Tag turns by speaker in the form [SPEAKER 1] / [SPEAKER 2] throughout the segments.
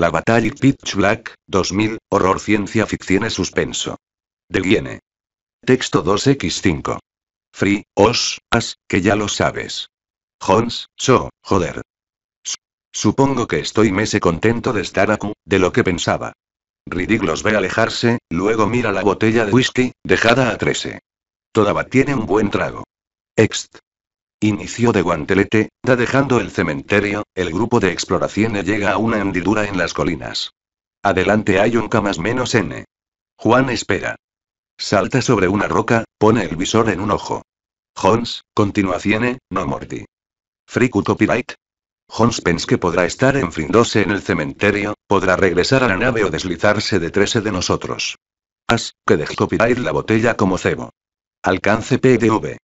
[SPEAKER 1] La batalla Pitch Black, 2000, horror ciencia ficción y suspenso. De Texto 2x5. Free, os, as, que ya lo sabes. Hons, so, joder. Supongo que estoy mese contento de estar aquí, de lo que pensaba. ridig los ve alejarse, luego mira la botella de whisky, dejada a 13. Todavía tiene un buen trago. Ext. Inicio de guantelete, da dejando el cementerio, el grupo de exploración llega a una hendidura en las colinas. Adelante hay un camas menos N. Juan espera. Salta sobre una roca, pone el visor en un ojo. Jones, continuación, no mordi. Friku copyright. Hons pens que podrá estar enfrindose en el cementerio, podrá regresar a la nave o deslizarse de trece de nosotros. As, que dej copyright la botella como cebo. Alcance PDV.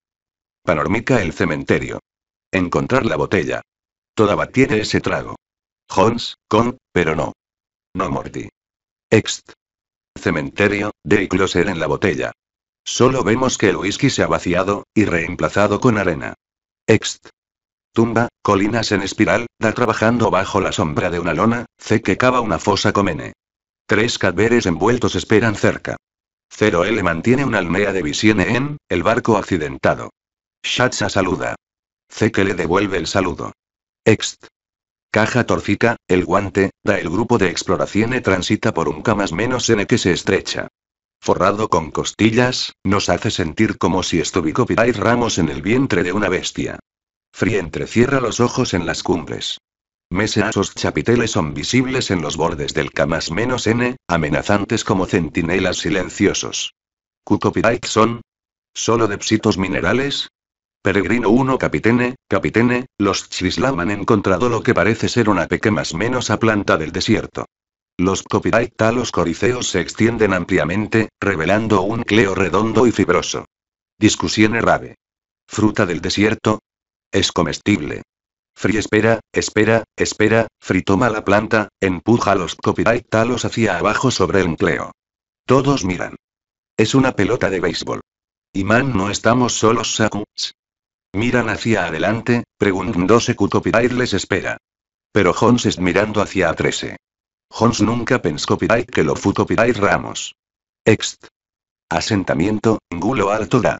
[SPEAKER 1] Panormica el cementerio. Encontrar la botella. Toda tiene ese trago. Jones, con, pero no. No Morty. Ext. Cementerio, de Closer en la botella. Solo vemos que el whisky se ha vaciado, y reemplazado con arena. Ext. Tumba, colinas en espiral, da trabajando bajo la sombra de una lona, C que cava una fosa comene. Tres cadáveres envueltos esperan cerca. 0L mantiene una almea de visión en, el barco accidentado. Shacha saluda. que le devuelve el saludo. Ext. Caja torcica, el guante, da el grupo de exploración e transita por un camas menos N que se estrecha. Forrado con costillas, nos hace sentir como si estuviera ramos en el vientre de una bestia. Frientre cierra los ojos en las cumbres. Meseasos chapiteles son visibles en los bordes del camas menos N, amenazantes como centinelas silenciosos. Cucopidaik son. Solo depsitos minerales, Peregrino 1 Capitene, Capitene, los Chislam han encontrado lo que parece ser una pequeña más menos a planta del desierto. Los los coriceos se extienden ampliamente, revelando un cleo redondo y fibroso. Discusión rave. Fruta del desierto. Es comestible. Free espera, espera, espera, Free toma la planta, empuja los talos hacia abajo sobre el cleo. Todos miran. Es una pelota de béisbol. Imán no estamos solos, Sakuts. Miran hacia adelante, preguntándose Copyright les espera. Pero Jones es mirando hacia A13. Jones nunca pensó Copyright que lo fu Ramos. Ext. Asentamiento, Gulo da.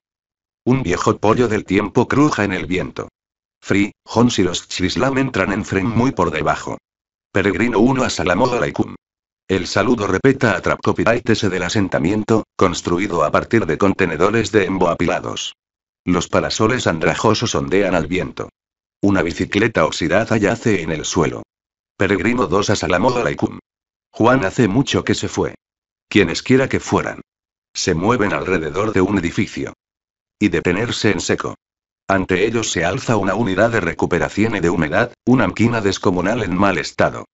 [SPEAKER 1] Un viejo pollo del tiempo cruja en el viento. Free, Jones y los Chislam entran en Fren muy por debajo. Peregrino 1 a Salamodoraikum. El saludo repeta a Trap Copyright ese del asentamiento, construido a partir de contenedores de embo apilados. Los parasoles andrajosos ondean al viento. Una bicicleta oxidada yace en el suelo. Peregrino 2 a Laikum. Juan hace mucho que se fue. Quienes quiera que fueran. Se mueven alrededor de un edificio. Y detenerse en seco. Ante ellos se alza una unidad de recuperación y de humedad, una anquina descomunal en mal estado.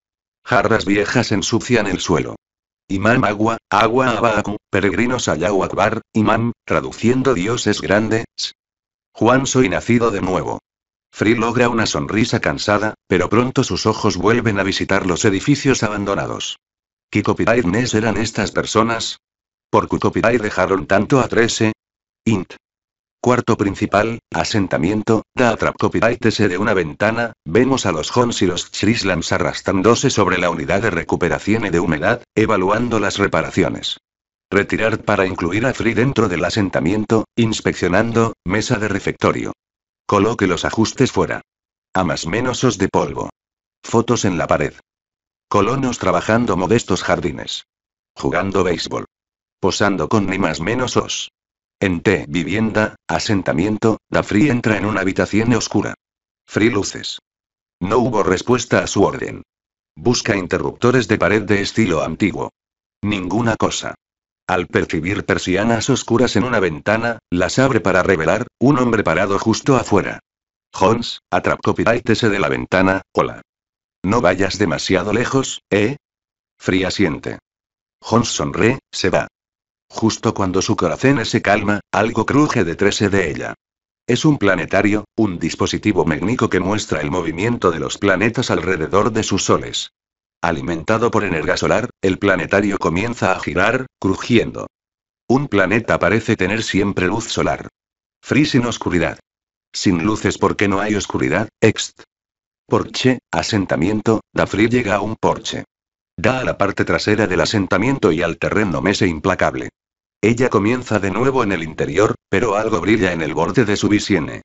[SPEAKER 1] Jarras viejas ensucian el suelo. Imam agua, agua abaku, peregrinos ayahu imam, traduciendo Dios es grande, Juan soy nacido de nuevo. Free logra una sonrisa cansada, pero pronto sus ojos vuelven a visitar los edificios abandonados. ¿Qué copyrights eran estas personas? ¿Por qué copyright dejaron tanto a 13? Int. Cuarto principal, asentamiento, da Trap copyright de una ventana, vemos a los Hons y los Chrislams arrastrándose sobre la unidad de recuperación y de humedad, evaluando las reparaciones. Retirar para incluir a Free dentro del asentamiento, inspeccionando, mesa de refectorio. Coloque los ajustes fuera. A más menos os de polvo. Fotos en la pared. Colonos trabajando modestos jardines. Jugando béisbol. Posando con ni más menos os. En T, vivienda, asentamiento, Free entra en una habitación oscura. Free luces. No hubo respuesta a su orden. Busca interruptores de pared de estilo antiguo. Ninguna cosa. Al percibir persianas oscuras en una ventana, las abre para revelar, un hombre parado justo afuera. atrapó atrapcopirátese de la ventana, hola. No vayas demasiado lejos, ¿eh? Fría siente. Hans sonríe, se va. Justo cuando su corazón se calma, algo cruje detrás de ella. Es un planetario, un dispositivo magnico que muestra el movimiento de los planetas alrededor de sus soles. Alimentado por energía solar, el planetario comienza a girar, crujiendo. Un planeta parece tener siempre luz solar. Free sin oscuridad. Sin luces porque no hay oscuridad, ext. Porche, asentamiento, da Free llega a un porche. Da a la parte trasera del asentamiento y al terreno mese implacable. Ella comienza de nuevo en el interior, pero algo brilla en el borde de su visiene.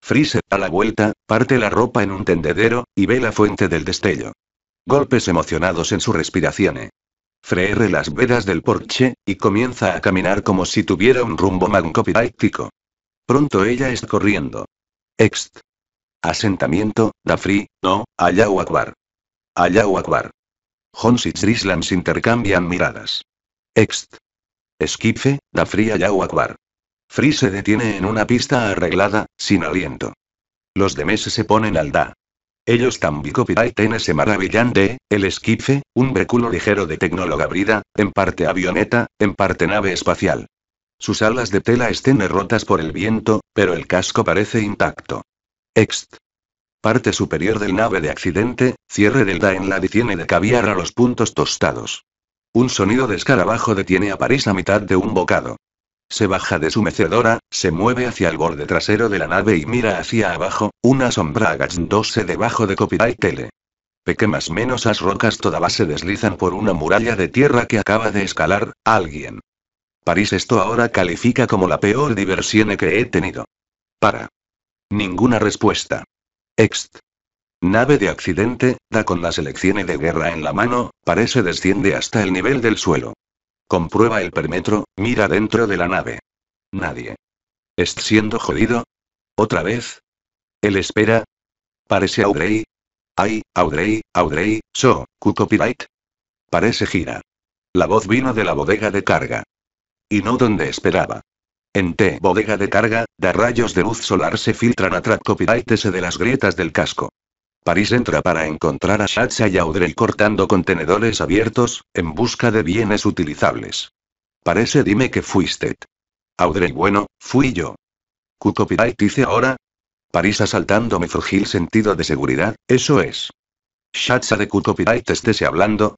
[SPEAKER 1] Free se da la vuelta, parte la ropa en un tendedero, y ve la fuente del destello golpes emocionados en su respiración. Eh. Freerre las vedas del porche, y comienza a caminar como si tuviera un rumbo magcopidáctico. Pronto ella está corriendo. Ext. Asentamiento, Dafri, no, Allahu Akbar. Allahu Akbar. y se intercambian miradas. Ext. Esquife, Dafri Allahu Akbar. Free se detiene en una pista arreglada, sin aliento. Los de se ponen al da. Ellos también y ese maravillante, el esquife, un vehículo ligero de tecnóloga brida, en parte avioneta, en parte nave espacial. Sus alas de tela estén rotas por el viento, pero el casco parece intacto. Ext. Parte superior del nave de accidente, cierre del la tiene de caviar a los puntos tostados. Un sonido de escarabajo detiene a París a mitad de un bocado. Se baja de su mecedora, se mueve hacia el borde trasero de la nave y mira hacia abajo, una sombra agachándose debajo de Copyright Tele. más menos as rocas todas se deslizan por una muralla de tierra que acaba de escalar, alguien. París esto ahora califica como la peor diversión que he tenido. Para. Ninguna respuesta. Ext. Nave de accidente, da con la selección de guerra en la mano, parece desciende hasta el nivel del suelo. Comprueba el permetro, mira dentro de la nave. Nadie. Est siendo jodido? ¿Otra vez? Él espera. Parece Audrey. Ay, Audrey, Audrey, so, Q copyright. Parece gira. La voz vino de la bodega de carga. Y no donde esperaba. En T bodega de carga, da rayos de luz solar se filtran a track copyright de las grietas del casco. París entra para encontrar a Shatsa y Audrey cortando contenedores abiertos, en busca de bienes utilizables. Parece dime que fuiste. Audrey bueno, fui yo. ¿Q dice ahora? París asaltando mi frugil sentido de seguridad, eso es. Shatsa de Q estése hablando.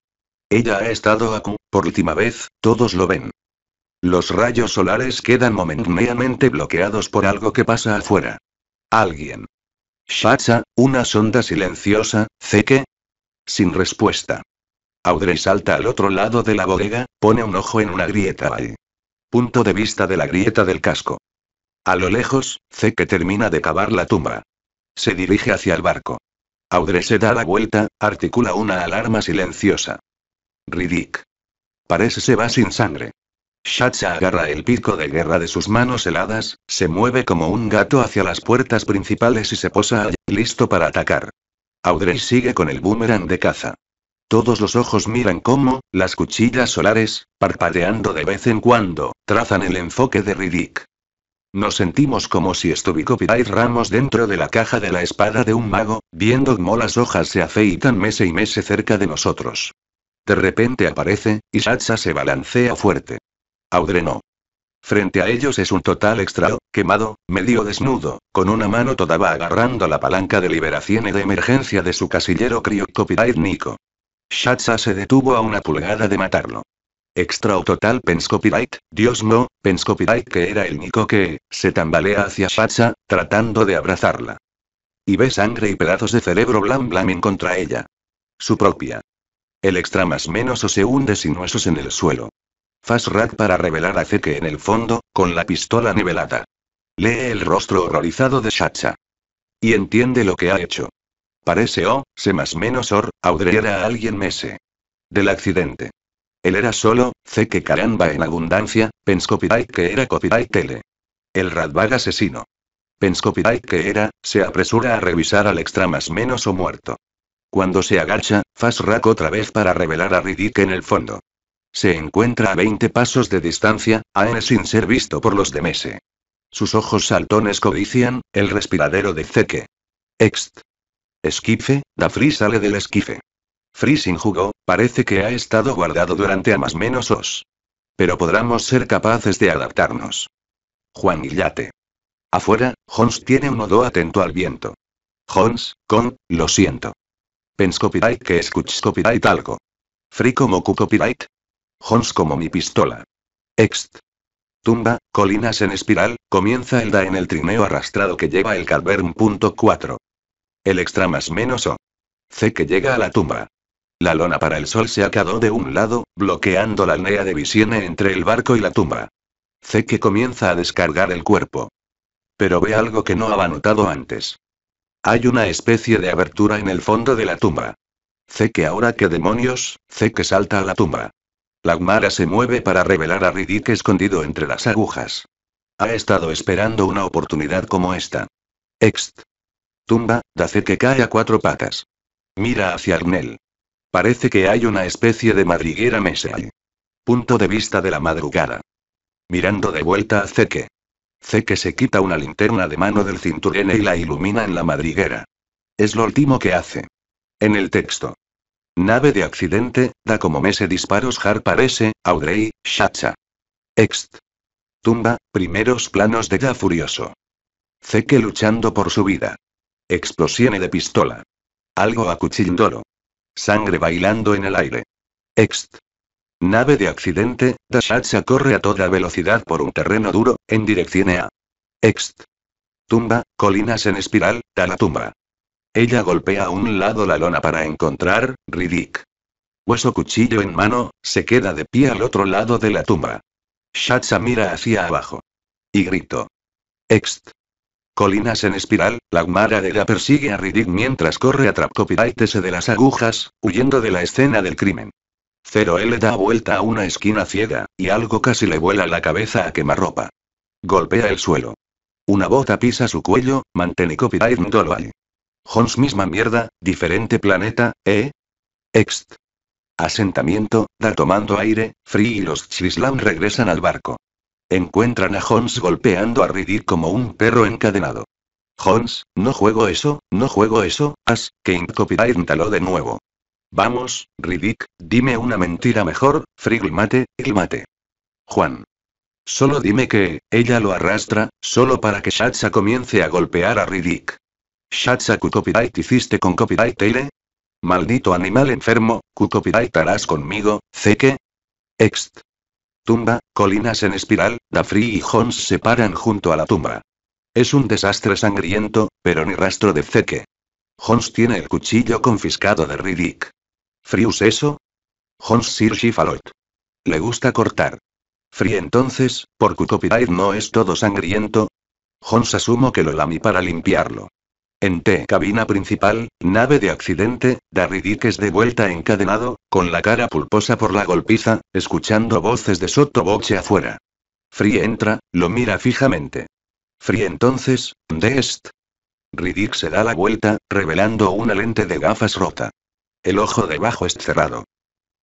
[SPEAKER 1] Ella ha estado a por última vez, todos lo ven. Los rayos solares quedan momentáneamente bloqueados por algo que pasa afuera. Alguien. Shacha, una sonda silenciosa, ceque. Sin respuesta. Audrey salta al otro lado de la bodega, pone un ojo en una grieta ahí. Punto de vista de la grieta del casco. A lo lejos, Zeke termina de cavar la tumba. Se dirige hacia el barco. Audrey se da la vuelta, articula una alarma silenciosa. Ridic. Parece se va sin sangre. Shacha agarra el pico de guerra de sus manos heladas, se mueve como un gato hacia las puertas principales y se posa allí, listo para atacar. Audrey sigue con el boomerang de caza. Todos los ojos miran cómo, las cuchillas solares, parpadeando de vez en cuando, trazan el enfoque de Riddick. Nos sentimos como si estuvierais ramos dentro de la caja de la espada de un mago, viendo cómo las hojas se afeitan mes y mes cerca de nosotros. De repente aparece, y Shacha se balancea fuerte no. Frente a ellos es un total extrao, quemado, medio desnudo, con una mano todavía agarrando la palanca de liberación y de emergencia de su casillero Nico. Shatsa se detuvo a una pulgada de matarlo. Extrao total copyright Dios no, copyright que era el nico que, se tambalea hacia Shatsa, tratando de abrazarla. Y ve sangre y pedazos de cerebro blam en contra ella. Su propia. El extra más menos o se hunde sin huesos en el suelo. Faz para revelar a Zeke en el fondo, con la pistola nivelada. Lee el rostro horrorizado de Shacha. Y entiende lo que ha hecho. Parece o, se más menos or, Audrey a alguien mese. Del accidente. Él era solo, Zeke caramba en abundancia, penscopidai que era copyright tele. El radbag asesino. Penscopidai que era, se apresura a revisar al extra más menos o muerto. Cuando se agacha, FastRack otra vez para revelar a Riddick en el fondo. Se encuentra a 20 pasos de distancia, él sin ser visto por los de Mese. Sus ojos saltones codician, el respiradero de Zeke. Ext. Esquife, Free sale del esquife. sin jugó, parece que ha estado guardado durante a más menos dos. Pero podremos ser capaces de adaptarnos. Juan Yate. Afuera, Jones tiene un odo atento al viento. Jones, con, lo siento. Pens copyright que escuch copyright algo. Free como cu copyright, Hons como mi pistola. Ext. Tumba, colinas en espiral, comienza el da en el trineo arrastrado que lleva el Calvern. El extra más menos O. C que llega a la tumba. La lona para el sol se acabó de un lado, bloqueando la línea de visión entre el barco y la tumba. C que comienza a descargar el cuerpo. Pero ve algo que no había notado antes. Hay una especie de abertura en el fondo de la tumba. C que ahora que demonios, C que salta a la tumba. La se mueve para revelar a Riddick escondido entre las agujas. Ha estado esperando una oportunidad como esta. Ext. Tumba, Dace que cae a cuatro patas. Mira hacia Arnel. Parece que hay una especie de madriguera mesal. Punto de vista de la madrugada. Mirando de vuelta a Zeke. Zeke se quita una linterna de mano del cinturón y la ilumina en la madriguera. Es lo último que hace. En el texto. Nave de accidente, da como mese disparos Har parece, Audrey, Shacha. Ext. Tumba, primeros planos de Da Furioso. Zeke luchando por su vida. Explosione de pistola. Algo a cuchillindolo. Sangre bailando en el aire. Ext. Nave de accidente, Da Shacha corre a toda velocidad por un terreno duro, en dirección a. Ext. Tumba, colinas en espiral, da la tumba. Ella golpea a un lado la lona para encontrar, Riddick. Hueso cuchillo en mano, se queda de pie al otro lado de la tumba. Shatsa mira hacia abajo. Y grito. Ext. Colinas en espiral, la la persigue a Riddick mientras corre a se de las agujas, huyendo de la escena del crimen. Cero L da vuelta a una esquina ciega, y algo casi le vuela la cabeza a quemarropa. Golpea el suelo. Una bota pisa su cuello, mantene copyright no Hons misma mierda, diferente planeta, ¿eh? Ext. Asentamiento, da tomando aire, Free y los Chislam regresan al barco. Encuentran a Hons golpeando a Riddick como un perro encadenado. Hons, no juego eso, no juego eso, as, que intaló de nuevo. Vamos, Riddick, dime una mentira mejor, Free mate, el mate. Juan. Solo dime que, ella lo arrastra, solo para que Shatsa comience a golpear a Riddick. Shatsaku copyright hiciste con copyright tele? Maldito animal enfermo, ¿cu copyright harás conmigo, Zeke? Ext. Tumba, colinas en espiral, Free y Jones se paran junto a la tumba. Es un desastre sangriento, pero ni rastro de Zeke. Jones tiene el cuchillo confiscado de Riddick. ¿Frius eso? Hons Sir Shifalot. Le gusta cortar. Free entonces, por copyright no es todo sangriento. Jones asumo que lo lami para limpiarlo. En T. Cabina principal, nave de accidente, es de vuelta encadenado, con la cara pulposa por la golpiza, escuchando voces de sotoboche afuera. Free entra, lo mira fijamente. Free entonces, de est? Riddick se da la vuelta, revelando una lente de gafas rota. El ojo debajo es cerrado.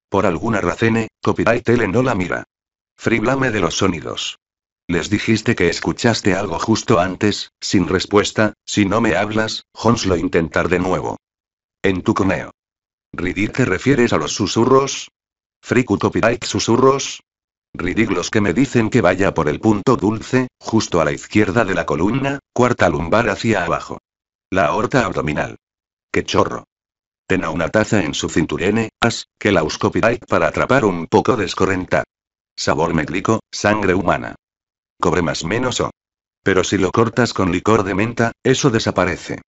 [SPEAKER 1] Por alguna razón, Copyright L no la mira. Free blame de los sonidos. Les dijiste que escuchaste algo justo antes, sin respuesta, si no me hablas, Johns lo intentar de nuevo. En tu coneo. ¿Ridic te refieres a los susurros? copyright susurros? Ridic los que me dicen que vaya por el punto dulce, justo a la izquierda de la columna, cuarta lumbar hacia abajo. La aorta abdominal. ¡Qué chorro! Tena una taza en su cinturene, as, que la copyright para atrapar un poco de escorrenta. Sabor meclico, sangre humana. Cobre más menos o. Pero si lo cortas con licor de menta, eso desaparece.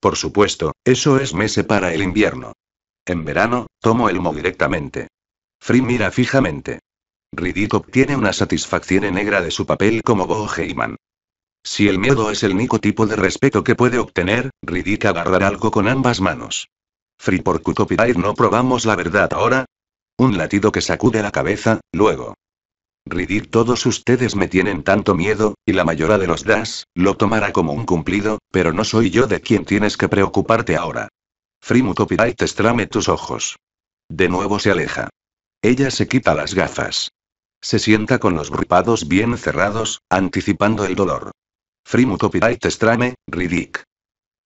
[SPEAKER 1] Por supuesto, eso es mese para el invierno. En verano, tomo el mo directamente. Free mira fijamente. Riddick obtiene una satisfacción negra de su papel como Bo Heyman. Si el miedo es el único tipo de respeto que puede obtener, Riddick agarrará algo con ambas manos. Free por copyright no probamos la verdad ahora. Un latido que sacude la cabeza, luego. Riddick todos ustedes me tienen tanto miedo, y la mayoría de los das, lo tomará como un cumplido, pero no soy yo de quien tienes que preocuparte ahora. Frimu Copyright estrame tus ojos. De nuevo se aleja. Ella se quita las gafas. Se sienta con los ripados bien cerrados, anticipando el dolor. Frimu Copyright estrame, Ridic.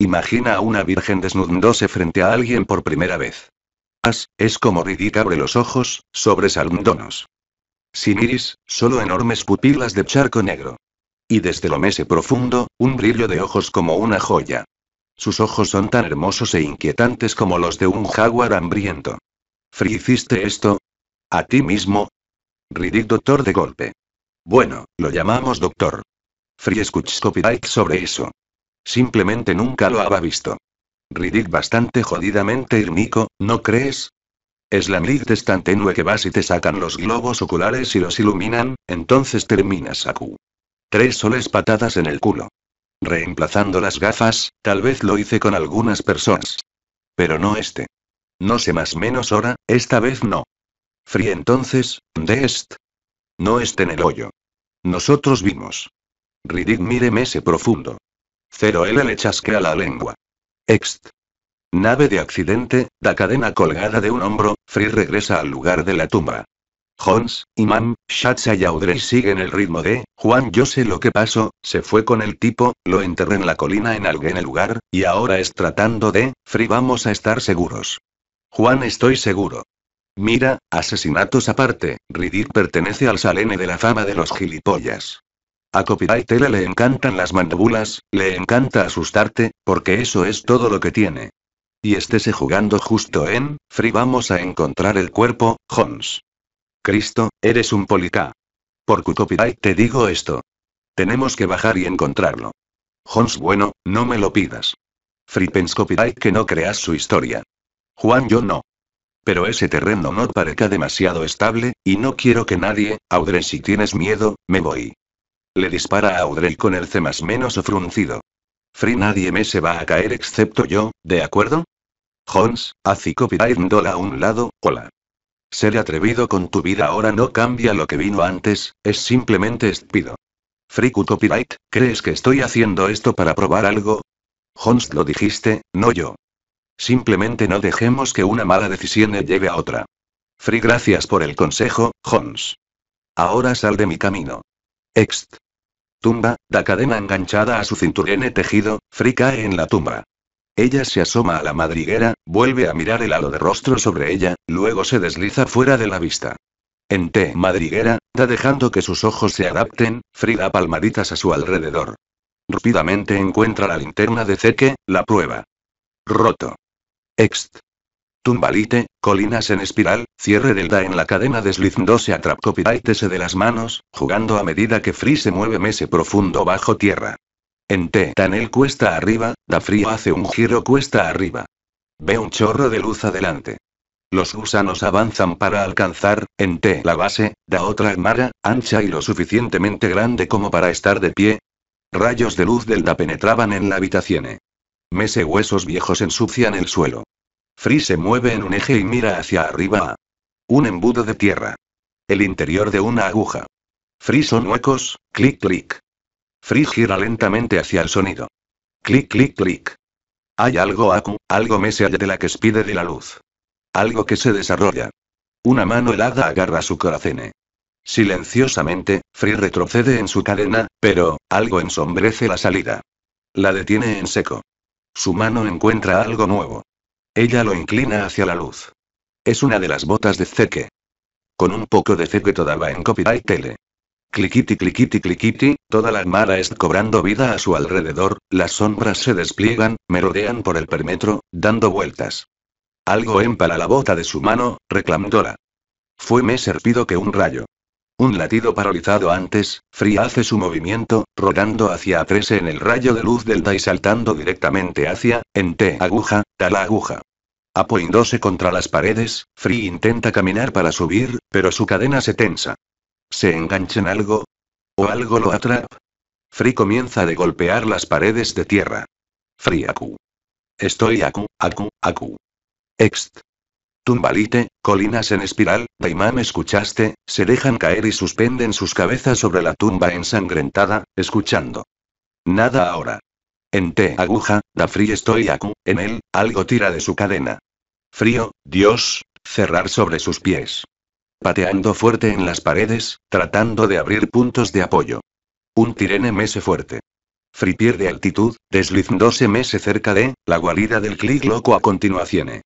[SPEAKER 1] Imagina a una virgen desnudándose frente a alguien por primera vez. As, es como Ridic abre los ojos, sobresalndonos. Sin iris, solo enormes pupilas de charco negro. Y desde lo mese profundo, un brillo de ojos como una joya. Sus ojos son tan hermosos e inquietantes como los de un jaguar hambriento. Free hiciste esto? ¿A ti mismo? Ridic doctor de golpe. Bueno, lo llamamos doctor. Free escuchó sobre eso. Simplemente nunca lo había visto. Ridic bastante jodidamente irmico, ¿no crees? Es la es tan tenue que vas y te sacan los globos oculares y los iluminan, entonces terminas Q. Tres soles patadas en el culo. Reemplazando las gafas, tal vez lo hice con algunas personas. Pero no este. No sé más menos hora, esta vez no. Free entonces, de est. No est en el hoyo. Nosotros vimos. Ridig míreme ese profundo. Cero L le a la lengua. Ext. Nave de accidente, da cadena colgada de un hombro, Free regresa al lugar de la tumba. Jones, Imam, Shatsa y Audrey siguen el ritmo de, Juan yo sé lo que pasó, se fue con el tipo, lo enterré en la colina en algún lugar, y ahora es tratando de, Free vamos a estar seguros. Juan estoy seguro. Mira, asesinatos aparte, Ridir pertenece al salene de la fama de los gilipollas. A Copyright le encantan las mandíbulas, le encanta asustarte, porque eso es todo lo que tiene. Y estése jugando justo en, Free vamos a encontrar el cuerpo, Jones. Cristo, eres un policá. Por copyright te digo esto. Tenemos que bajar y encontrarlo. Jones bueno, no me lo pidas. Free pens copyright que no creas su historia. Juan yo no. Pero ese terreno no parezca demasiado estable, y no quiero que nadie, Audrey si tienes miedo, me voy. Le dispara a Audrey con el C más menos fruncido. Free nadie me se va a caer excepto yo, ¿de acuerdo? Jones, así copyright a un lado, hola. Ser atrevido con tu vida ahora no cambia lo que vino antes, es simplemente espido. Free copyright, ¿crees que estoy haciendo esto para probar algo? Hons lo dijiste, no yo. Simplemente no dejemos que una mala decisión lleve a otra. Free gracias por el consejo, Jones. Ahora sal de mi camino. Ext. Tumba, da cadena enganchada a su cinturón tejido, Free cae en la tumba. Ella se asoma a la madriguera, vuelve a mirar el halo de rostro sobre ella, luego se desliza fuera de la vista. En T madriguera, da dejando que sus ojos se adapten, Free da palmaditas a su alrededor. Rápidamente encuentra la linterna de ceque, la prueba. Roto. Ext. Zumbalite, colinas en espiral, cierre delta en la cadena deslizándose a tese de las manos, jugando a medida que Free se mueve mese profundo bajo tierra. En T. Tanel cuesta arriba, Da Frío hace un giro cuesta arriba. Ve un chorro de luz adelante. Los gusanos avanzan para alcanzar, en T la base, da otra armara, ancha y lo suficientemente grande como para estar de pie. Rayos de luz DA penetraban en la habitación. Mese huesos viejos ensucian el suelo. Free se mueve en un eje y mira hacia arriba un embudo de tierra. El interior de una aguja. Free son huecos, clic clic. Free gira lentamente hacia el sonido. Clic clic clic. Hay algo acu, algo mesial allá de la que expide de la luz. Algo que se desarrolla. Una mano helada agarra su coracene. Silenciosamente, Free retrocede en su cadena, pero, algo ensombrece la salida. La detiene en seco. Su mano encuentra algo nuevo. Ella lo inclina hacia la luz. Es una de las botas de Zeke. Con un poco de Zeke todavía en copyright tele. Cliquiti cliquiti cliquiti, toda la armada está cobrando vida a su alrededor, las sombras se despliegan, merodean por el perímetro, dando vueltas. Algo empala la bota de su mano, reclamándola. Fue más serpido que un rayo. Un latido paralizado antes, Fría hace su movimiento, rodando hacia a 3 en el rayo de luz del y saltando directamente hacia, en T aguja, tal aguja. Apoyándose contra las paredes, Free intenta caminar para subir, pero su cadena se tensa. ¿Se engancha en algo? ¿O algo lo atrapa? Free comienza de golpear las paredes de tierra. Free Aku. Estoy Aku, Aku, Aku. Ext. Tumbalite, colinas en espiral, Daimam escuchaste, se dejan caer y suspenden sus cabezas sobre la tumba ensangrentada, escuchando. Nada ahora. En te aguja, da Free, estoy Aku, en él, algo tira de su cadena. Frío, Dios, cerrar sobre sus pies. Pateando fuerte en las paredes, tratando de abrir puntos de apoyo. Un tirene mese fuerte. Fripier de altitud, deslizándose mese cerca de, la guarida del clic loco a continuación.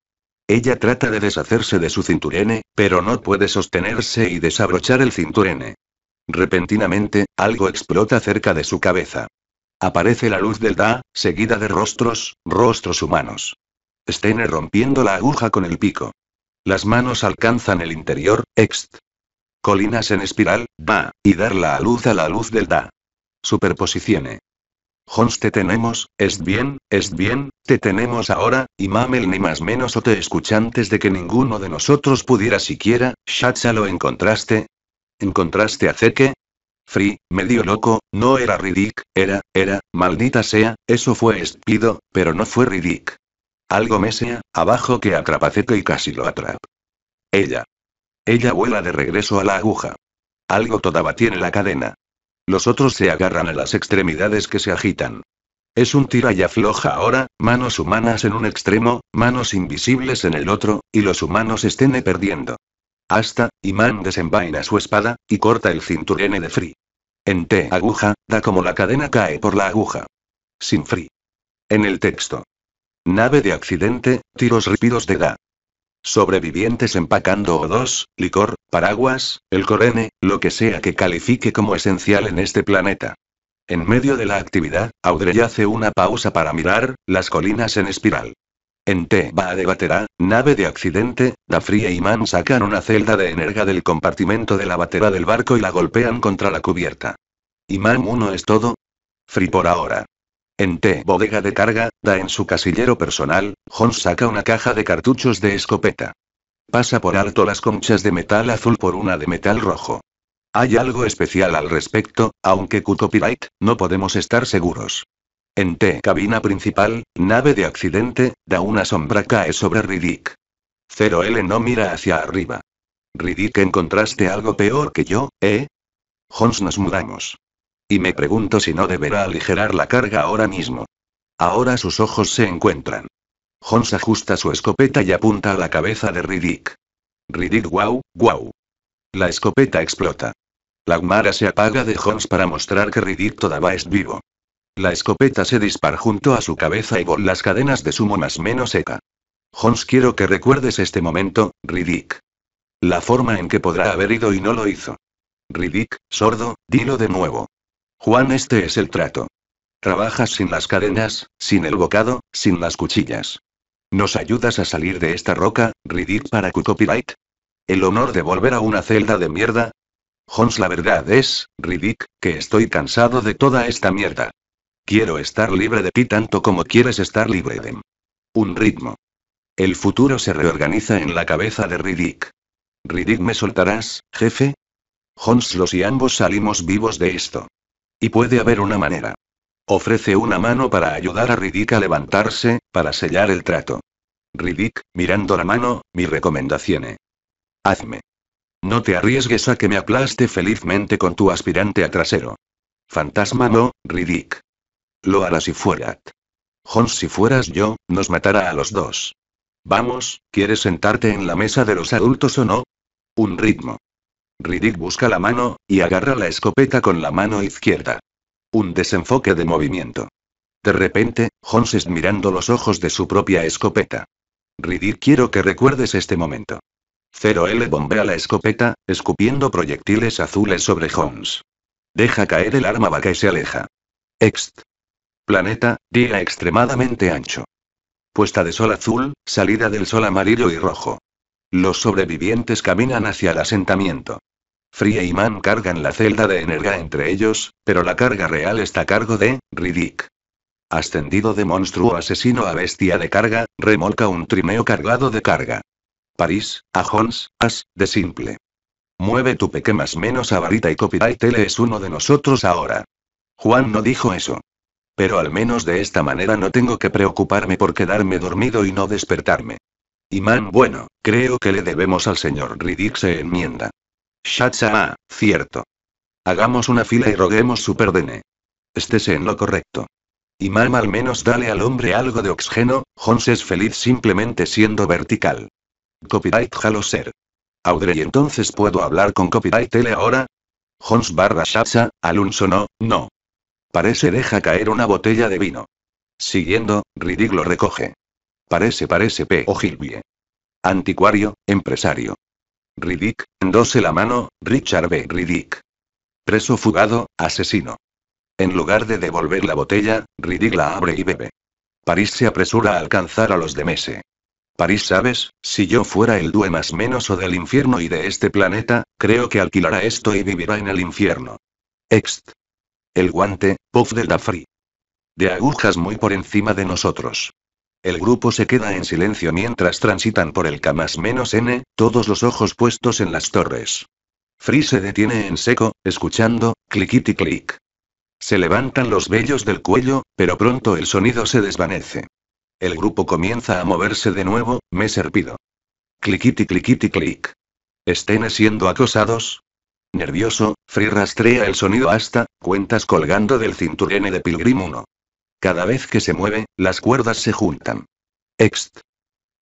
[SPEAKER 1] Ella trata de deshacerse de su cinturene, pero no puede sostenerse y desabrochar el cinturene. Repentinamente, algo explota cerca de su cabeza. Aparece la luz del Da, seguida de rostros, rostros humanos. Stener rompiendo la aguja con el pico. Las manos alcanzan el interior, ext. Colinas en espiral, va, y dar la luz a la luz del da. Superposicione. Jones te tenemos, es bien, es bien, te tenemos ahora, y Mamel ni más menos o te escucha antes de que ninguno de nosotros pudiera siquiera, Shacha lo encontraste. ¿Encontraste a Zeke? Free, medio loco, no era Ridic, era, era, maldita sea, eso fue Espido, pero no fue Riddick. Algo mesea, abajo que atrapacete y casi lo atrapa. Ella. Ella vuela de regreso a la aguja. Algo todavía tiene la cadena. Los otros se agarran a las extremidades que se agitan. Es un tira y afloja ahora, manos humanas en un extremo, manos invisibles en el otro, y los humanos estén perdiendo. Hasta, Imán desenvaina su espada, y corta el cinturón de Free. En T aguja, da como la cadena cae por la aguja. Sin Free. En el texto. Nave de accidente, tiros rípidos de DA. Sobrevivientes empacando o 2 licor, paraguas, el corene, lo que sea que califique como esencial en este planeta. En medio de la actividad, Audrey hace una pausa para mirar, las colinas en espiral. En T va de batera, nave de accidente, Free y Man sacan una celda de energía del compartimento de la batera del barco y la golpean contra la cubierta. ¿Y 1 es todo? Free por ahora. En T. Bodega de carga, da en su casillero personal, Hans saca una caja de cartuchos de escopeta. Pasa por alto las conchas de metal azul por una de metal rojo. Hay algo especial al respecto, aunque Q copyright, no podemos estar seguros. En T. Cabina principal, nave de accidente, da una sombra cae sobre Riddick. 0L no mira hacia arriba. Riddick, ¿encontraste algo peor que yo, eh? Hans nos mudamos. Y me pregunto si no deberá aligerar la carga ahora mismo. Ahora sus ojos se encuentran. Hans ajusta su escopeta y apunta a la cabeza de Riddick. Riddick, guau, guau. La escopeta explota. La humara se apaga de Hans para mostrar que Riddick todavía es vivo. La escopeta se dispara junto a su cabeza y las cadenas de sumo más menos seca. Hans quiero que recuerdes este momento, Riddick. La forma en que podrá haber ido y no lo hizo. Riddick, sordo, dilo de nuevo. Juan, este es el trato. Trabajas sin las cadenas, sin el bocado, sin las cuchillas. ¿Nos ayudas a salir de esta roca, Riddick para copyright? ¿El honor de volver a una celda de mierda? Hons la verdad es, Riddick, que estoy cansado de toda esta mierda. Quiero estar libre de ti tanto como quieres estar libre de un ritmo. El futuro se reorganiza en la cabeza de Riddick. Riddick, ¿me soltarás, jefe? Hons, los y ambos salimos vivos de esto. Y puede haber una manera. Ofrece una mano para ayudar a Riddick a levantarse, para sellar el trato. Riddick, mirando la mano, mi recomendación. Hazme. No te arriesgues a que me aplaste felizmente con tu aspirante a trasero. Fantasma no, Riddick. Lo hará si fueras. John si fueras yo, nos matará a los dos. Vamos, ¿quieres sentarte en la mesa de los adultos o no? Un ritmo. Riddick busca la mano, y agarra la escopeta con la mano izquierda. Un desenfoque de movimiento. De repente, es mirando los ojos de su propia escopeta. Riddick quiero que recuerdes este momento. 0L bombea la escopeta, escupiendo proyectiles azules sobre Jones. Deja caer el arma vaca y se aleja. Ext. Planeta, día extremadamente ancho. Puesta de sol azul, salida del sol amarillo y rojo. Los sobrevivientes caminan hacia el asentamiento. Fría y e Man cargan la celda de energía entre ellos, pero la carga real está a cargo de Riddick. Ascendido de monstruo asesino a bestia de carga, remolca un trineo cargado de carga. París, a Jones, as, de simple. Mueve tu peque más menos a varita y copyright tele es uno de nosotros ahora. Juan no dijo eso. Pero al menos de esta manera no tengo que preocuparme por quedarme dormido y no despertarme. Imán, bueno, creo que le debemos al señor Riddick se enmienda. Shatsama, cierto. Hagamos una fila y roguemos su perdene. Estése en lo correcto. Y mamá al menos dale al hombre algo de oxígeno, Jones es feliz simplemente siendo vertical. Copyright jalo Ser. Audrey entonces puedo hablar con Copyright L ahora? Jones barra Shatsa, Alonso no, no. Parece deja caer una botella de vino. Siguiendo, Ridig lo recoge. Parece parece P. Gilbie. Anticuario, empresario. Riddick, endose la mano, Richard B. Riddick. Preso fugado, asesino. En lugar de devolver la botella, Riddick la abre y bebe. París se apresura a alcanzar a los de Mese. París, sabes, si yo fuera el due más menos o del infierno y de este planeta, creo que alquilará esto y vivirá en el infierno. Ext. El guante, puff del Dafri. De agujas muy por encima de nosotros. El grupo se queda en silencio mientras transitan por el K N, todos los ojos puestos en las torres. Free se detiene en seco, escuchando, cliquiti clic. Se levantan los vellos del cuello, pero pronto el sonido se desvanece. El grupo comienza a moverse de nuevo, me serpido. Cliquiti cliquiti clic. Estén siendo acosados. Nervioso, Free rastrea el sonido hasta, cuentas colgando del cinturón de Pilgrim 1. Cada vez que se mueve, las cuerdas se juntan. Ext.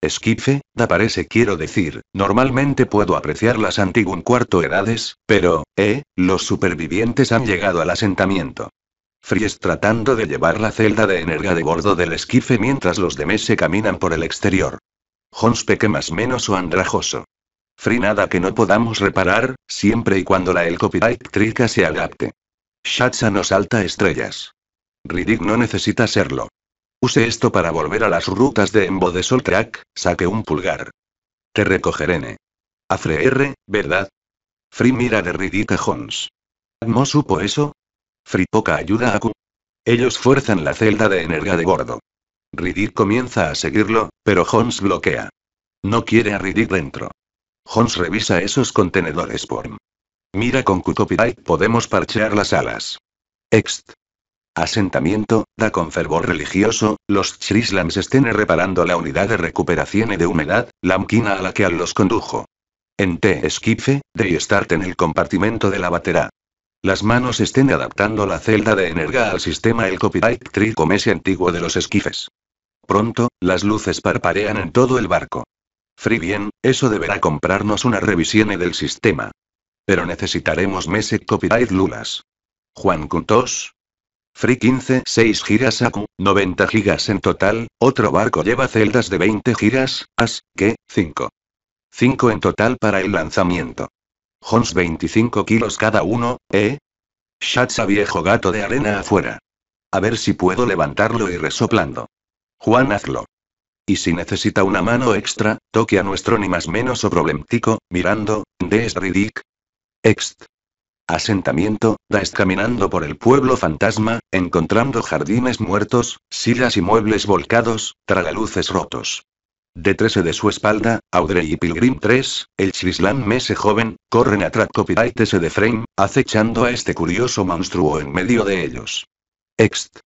[SPEAKER 1] Esquife, da parece quiero decir, normalmente puedo apreciar las antiguas cuarto edades, pero, eh, los supervivientes han llegado al asentamiento. es tratando de llevar la celda de energía de bordo del esquife mientras los de se caminan por el exterior. Jones que más menos o andrajoso. Free nada que no podamos reparar, siempre y cuando la el copyright trica se adapte. Shatsa nos salta estrellas. Riddick no necesita serlo. Use esto para volver a las rutas de Embo de Soltrack, saque un pulgar. Te recogeré N. Afre R, ¿verdad? Free mira de Riddick a Jones. ¿No supo eso? Free poca ayuda a Q. Ellos fuerzan la celda de energía de gordo. Riddick comienza a seguirlo, pero Jones bloquea. No quiere a Riddick dentro. Jones revisa esos contenedores por. Mira con Q podemos parchear las alas. Ext asentamiento, da con fervor religioso, los Chrislams estén reparando la unidad de recuperación y de humedad, la a la que los condujo. En T. Esquife, de start en el compartimento de la batera. Las manos estén adaptando la celda de energía al sistema el copyright tricomese antiguo de los esquifes. Pronto, las luces parparean en todo el barco. Free bien, eso deberá comprarnos una revisión del sistema. Pero necesitaremos Mese copyright lulas. Juan Cuntos, Free 15 6 giras Aku, 90 gigas en total, otro barco lleva celdas de 20 giras, AS, que, 5. 5 en total para el lanzamiento. Hons 25 kilos cada uno, ¿eh? a viejo gato de arena afuera. A ver si puedo levantarlo y resoplando. Juan hazlo. Y si necesita una mano extra, toque a nuestro ni más menos o problemtico, mirando, de Ridic. Ext asentamiento, Daest caminando por el pueblo fantasma, encontrando jardines muertos, sillas y muebles volcados, tragaluces rotos. De 13 de su espalda, Audrey y Pilgrim 3, el Chislan Mese joven, corren a se de Frame, acechando a este curioso monstruo en medio de ellos. Ext.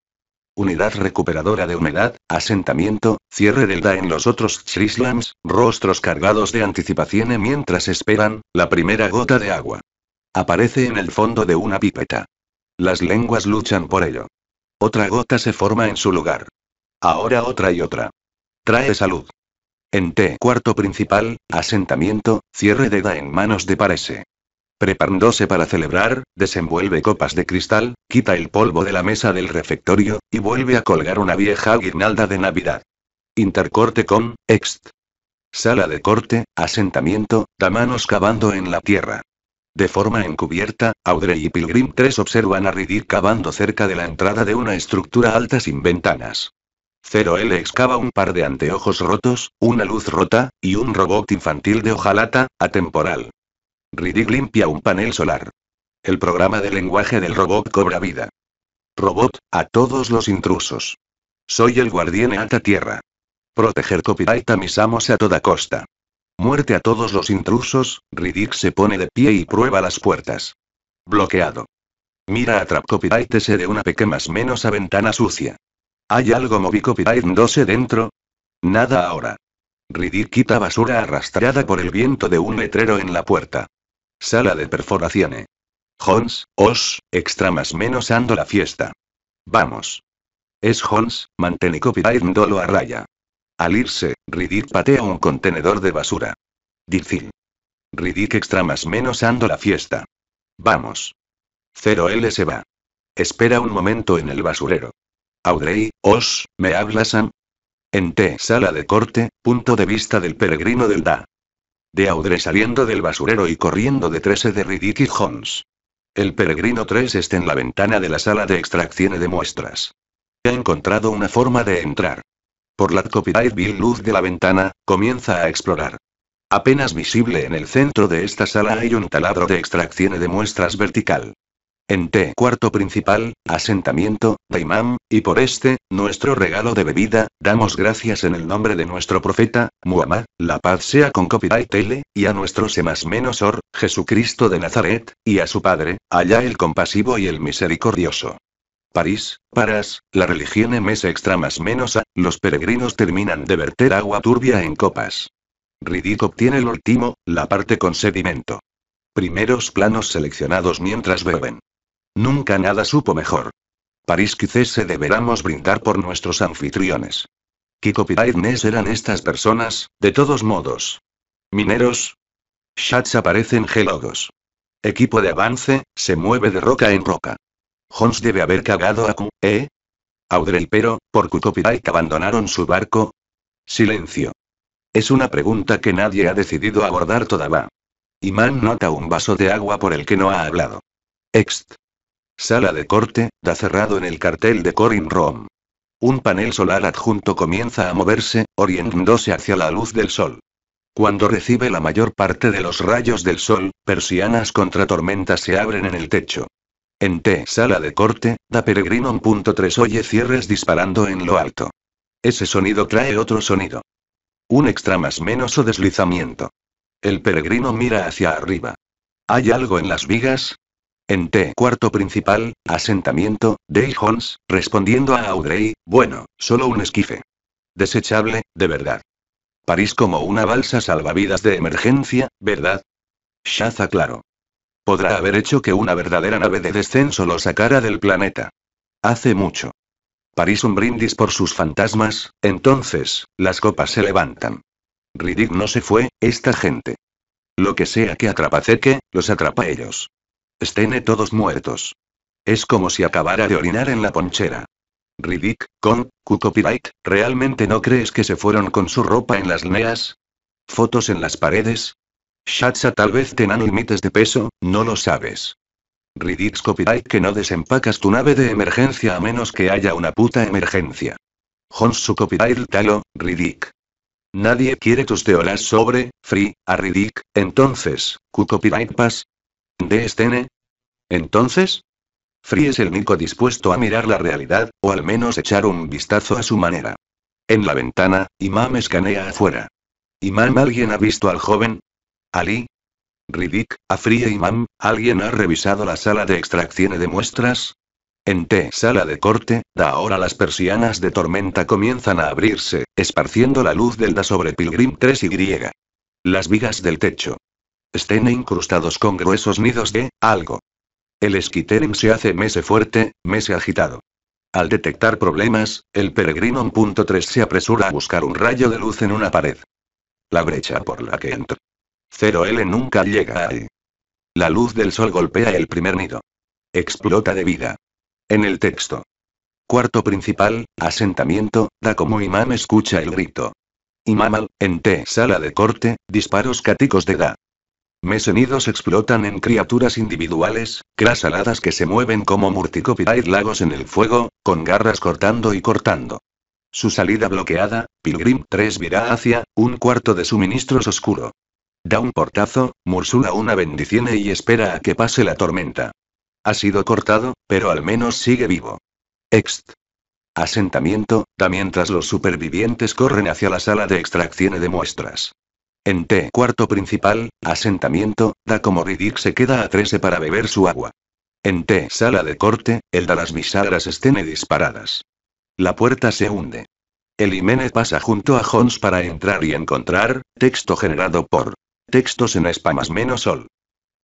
[SPEAKER 1] Unidad recuperadora de humedad, asentamiento, cierre del DA en los otros chrislams, rostros cargados de anticipaciones mientras esperan, la primera gota de agua. Aparece en el fondo de una pipeta. Las lenguas luchan por ello. Otra gota se forma en su lugar. Ahora otra y otra. Trae salud. En T cuarto principal, asentamiento, cierre de edad en manos de parece. Preparándose para celebrar, desenvuelve copas de cristal, quita el polvo de la mesa del refectorio, y vuelve a colgar una vieja guirnalda de Navidad. Intercorte con, ext. Sala de corte, asentamiento, tamanos cavando en la tierra. De forma encubierta, Audrey y Pilgrim 3 observan a Riddick cavando cerca de la entrada de una estructura alta sin ventanas. 0L excava un par de anteojos rotos, una luz rota, y un robot infantil de hojalata, atemporal. Riddick limpia un panel solar. El programa de lenguaje del robot cobra vida. Robot, a todos los intrusos. Soy el guardián alta tierra. Proteger copyright a mis amos a toda costa. Muerte a todos los intrusos, Riddick se pone de pie y prueba las puertas. Bloqueado. Mira a Trap Copyright de una peque más menos a ventana sucia. ¿Hay algo Moby Copyright 12 dentro? Nada ahora. Riddick quita basura arrastrada por el viento de un letrero en la puerta. Sala de perforaciones. Hons, os, extra más menos ando la fiesta. Vamos. Es Hons, mantén copyright dolo a raya. Al irse, Riddick patea un contenedor de basura. difícil Riddick extra más menos ando la fiesta. Vamos. 0L se va. Espera un momento en el basurero. Audrey, Os, ¿me hablas, Sam? En T. Sala de corte, punto de vista del peregrino del DA. De Audrey saliendo del basurero y corriendo de 13 de Riddick y Holmes. El peregrino 3 está en la ventana de la sala de extracción de muestras. Ha encontrado una forma de entrar. Por la copyright Bill luz de la ventana, comienza a explorar. Apenas visible en el centro de esta sala hay un taladro de extracción de muestras vertical. En T cuarto principal, asentamiento, Daimam, y por este, nuestro regalo de bebida, damos gracias en el nombre de nuestro profeta, Muhammad, la paz sea con copyright L, y a nuestro semas menosor, Jesucristo de Nazaret, y a su Padre, allá el compasivo y el misericordioso. París, Paras, la religión MS em extra más menos A, los peregrinos terminan de verter agua turbia en copas. Ridic obtiene el último, la parte con sedimento. Primeros planos seleccionados mientras beben. Nunca nada supo mejor. París quizás se deberamos brindar por nuestros anfitriones. ¿Qué copyright eran estas personas, de todos modos? Mineros. Chats aparecen geólogos. Equipo de avance, se mueve de roca en roca. Hans debe haber cagado a Q, ¿eh? Audrey pero, por Q Copyright abandonaron su barco. Silencio. Es una pregunta que nadie ha decidido abordar todavía. Iman nota un vaso de agua por el que no ha hablado. Ext. Sala de corte, da cerrado en el cartel de Corin Rom. Un panel solar adjunto comienza a moverse, orientándose hacia la luz del sol. Cuando recibe la mayor parte de los rayos del sol, persianas contra tormentas se abren en el techo. En T. Sala de corte, da peregrino tres oye cierres disparando en lo alto. Ese sonido trae otro sonido. Un extra más menos o deslizamiento. El peregrino mira hacia arriba. ¿Hay algo en las vigas? En T. Cuarto principal, asentamiento, Day Hons respondiendo a Audrey, bueno, solo un esquife. Desechable, de verdad. París como una balsa salvavidas de emergencia, ¿verdad? Shaza claro podrá haber hecho que una verdadera nave de descenso lo sacara del planeta. Hace mucho. París un brindis por sus fantasmas, entonces, las copas se levantan. Riddick no se fue, esta gente. Lo que sea que que los atrapa ellos. Estén todos muertos. Es como si acabara de orinar en la ponchera. Riddick, con, Q ¿realmente no crees que se fueron con su ropa en las neas? Fotos en las paredes, Shatsa tal vez tengan límites de peso, no lo sabes. Ridic, copyright que no desempacas tu nave de emergencia a menos que haya una puta emergencia. Honsu copyright talo, Riddick. Nadie quiere tus teorías sobre, Free, a Riddick, entonces, ¿cu copyright pass. DSTN. Entonces, Free es el único dispuesto a mirar la realidad, o al menos echar un vistazo a su manera. En la ventana, Imam escanea afuera. Imam, ¿alguien ha visto al joven? Ali. Riddick, Afri Mam, ¿alguien ha revisado la sala de extracción de muestras? En T sala de corte, da ahora las persianas de tormenta comienzan a abrirse, esparciendo la luz del da sobre Pilgrim 3Y. Las vigas del techo. Estén incrustados con gruesos nidos de algo. El esquiterim se hace mese fuerte, mese agitado. Al detectar problemas, el peregrino 3 se apresura a buscar un rayo de luz en una pared. La brecha por la que entró 0L nunca llega ahí. E. La luz del sol golpea el primer nido. Explota de vida. En el texto. Cuarto principal, asentamiento, da como imán escucha el grito. Imamal, en T. Sala de corte, disparos cáticos de da. nidos explotan en criaturas individuales, cras aladas que se mueven como y lagos en el fuego, con garras cortando y cortando. Su salida bloqueada, Pilgrim 3 virá hacia, un cuarto de suministros oscuro. Da un portazo, mursula una bendición y espera a que pase la tormenta. Ha sido cortado, pero al menos sigue vivo. Ext. Asentamiento, da mientras los supervivientes corren hacia la sala de extracción de muestras. En T cuarto principal, asentamiento, da como Riddick se queda a 13 para beber su agua. En T sala de corte, el da las bisagras estene disparadas. La puerta se hunde. El imene pasa junto a Jones para entrar y encontrar, texto generado por Textos en Spam menos sol.